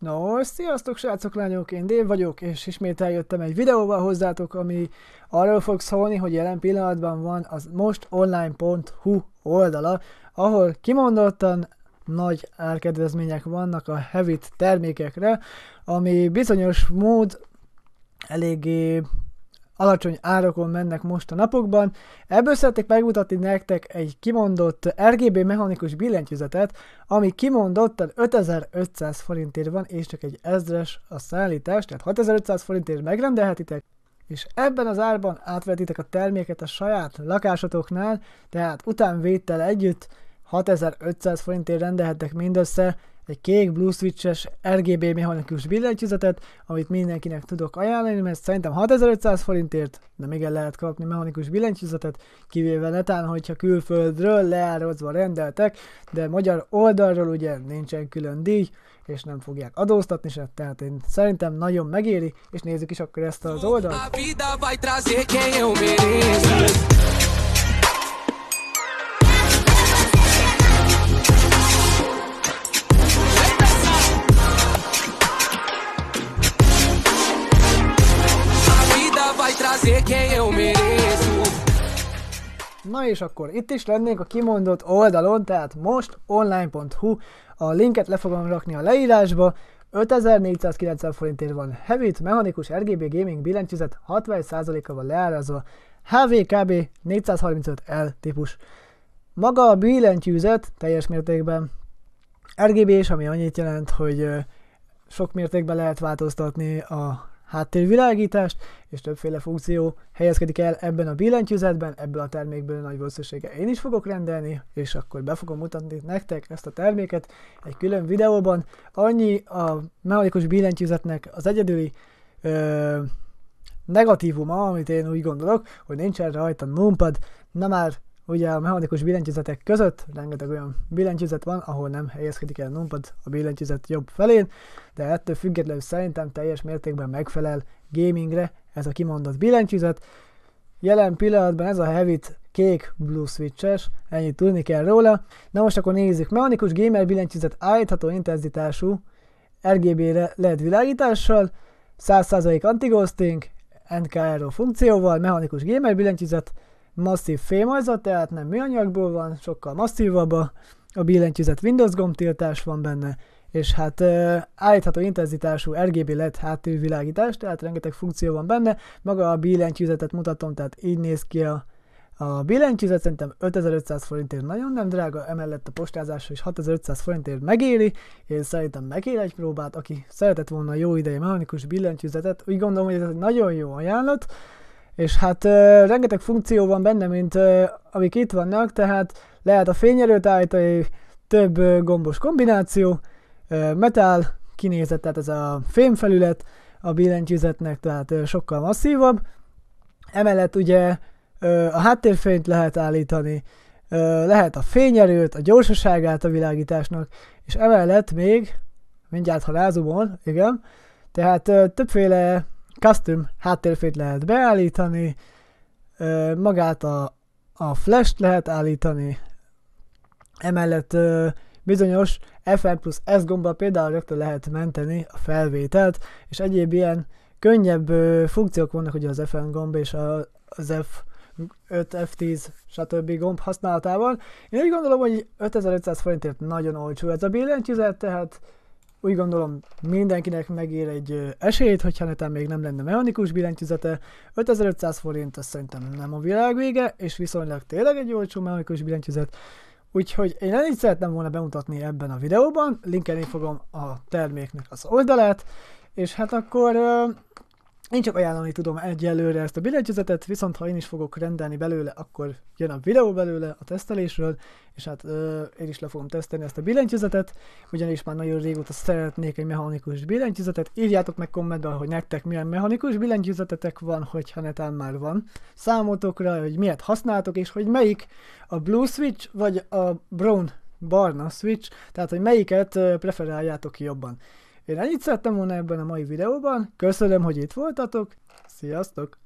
No, sziasztok srácok, lányok, én Dév vagyok, és ismét eljöttem egy videóval hozzátok, ami arról fog szólni, hogy jelen pillanatban van az mostonline.hu oldala, ahol kimondottan nagy árkedvezmények vannak a Hevit termékekre, ami bizonyos mód eléggé alacsony árakon mennek most a napokban. Ebből szeretnék megmutatni nektek egy kimondott RGB mechanikus billentyűzetet, ami kimondottan 5500 forintért van, és csak egy ezres a szállítás, tehát 6500 forintért megrendelhetitek, és ebben az árban átvetitek a terméket a saját lakásotoknál, tehát utánvétel együtt 6500 forintért rendelhettek mindössze, egy kék Blue Switches RGB mechanikus billentyűzetet, amit mindenkinek tudok ajánlani, mert szerintem 6500 forintért, de még el lehet kapni mechanikus billentyűzetet, kivéve netán, hogyha külföldről leározva rendeltek, de magyar oldalról ugye nincsen külön díj, és nem fogják adóztatni se, tehát én szerintem nagyon megéri, és nézzük is akkor ezt az oldalt. Na és akkor itt is lennénk a kimondott oldalon, tehát most online.hu, a linket le fogom rakni a leírásba, 5490 forintért van Hevit, mechanikus RGB gaming billentyűzet 61%-a van leárazva, HVKB 435L típus. Maga a billentyűzet teljes mértékben RGB-s, ami annyit jelent, hogy sok mértékben lehet változtatni a háttérvilágítást, és többféle funkció helyezkedik el ebben a billentyűzetben, ebből a termékből nagy valószínűséggel én is fogok rendelni, és akkor be fogom mutatni nektek ezt a terméket egy külön videóban. Annyi a mechanikus billentyűzetnek az egyedüli ö, negatívuma, amit én úgy gondolok, hogy nincsen rajta numpad, na már Ugye a mechanikus billentyűzetek között rengeteg olyan billentyűzet van, ahol nem helyezkedik el a numpad a billentyűzet jobb felén, de ettől függetlenül szerintem teljes mértékben megfelel gamingre ez a kimondott billentyűzet. Jelen pillanatban ez a Heavit kék blue switches, ennyit tudni kell róla. Na most akkor nézzük, mechanikus gamer billentyűzet állítható intenzitású RGB LED világítással, 100% anti-ghosting, NKRO funkcióval, mechanikus gamer billentyűzet, masszív fémajza, tehát nem műanyagból van, sokkal masszívabb a, a billentyűzet Windows gombtiltás van benne, és hát uh, állítható intenzitású RGB LED háttérvilágítás, tehát rengeteg funkció van benne. Maga a billentyűzetet mutatom, tehát így néz ki a, a billentyűzet, szerintem 5500 forintért nagyon nem drága, emellett a postázás is 6500 forintért megéri, és szerintem megéri egy próbát, aki szeretett volna jó ideje mechanikus billentyűzetet, úgy gondolom, hogy ez egy nagyon jó ajánlat, és hát ö, rengeteg funkció van benne, mint ö, amik itt vannak, tehát lehet a fényerőt állítani, több gombos kombináció, ö, metal kinézet, tehát ez a fémfelület a billentyűzetnek, tehát ö, sokkal masszívabb. Emellett ugye ö, a háttérfényt lehet állítani, ö, lehet a fényerőt, a gyorsaságát a világításnak, és emellett még, mindjárt ha rázumol, igen, tehát ö, többféle custom háttérfét lehet beállítani, magát a, a flash lehet állítani, emellett bizonyos FN plusz S gomba például rögtön lehet menteni a felvételt, és egyéb ilyen könnyebb funkciók vannak ugye az FN gomb és az F 5, F10, stb. gomb használatával. Én úgy gondolom, hogy 5500 forintért nagyon olcsó ez a billentyűzet, tehát úgy gondolom mindenkinek megér egy esélyt, hogyha netán még nem lenne mechanikus billentyűzete. 5500 forint az szerintem nem a világ vége, és viszonylag tényleg egy olcsó mechanikus billentyűzet. Úgyhogy én nem így szeretném volna bemutatni ebben a videóban, linkelni fogom a terméknek az oldalát, és hát akkor én csak ajánlani tudom egyelőre ezt a billentyűzetet, viszont ha én is fogok rendelni belőle, akkor jön a videó belőle a tesztelésről, és hát ö, én is le fogom tesztelni ezt a billentyűzetet, ugyanis már nagyon régóta szeretnék egy mechanikus billentyűzetet. Írjátok meg kommentben, hogy nektek milyen mechanikus billentyűzetetek van, hogyha netán már van számotokra, hogy miért használtok, és hogy melyik a Blue Switch vagy a Brown Barna Switch, tehát hogy melyiket preferáljátok jobban. Én ennyit szerettem volna ebben a mai videóban, köszönöm, hogy itt voltatok, sziasztok!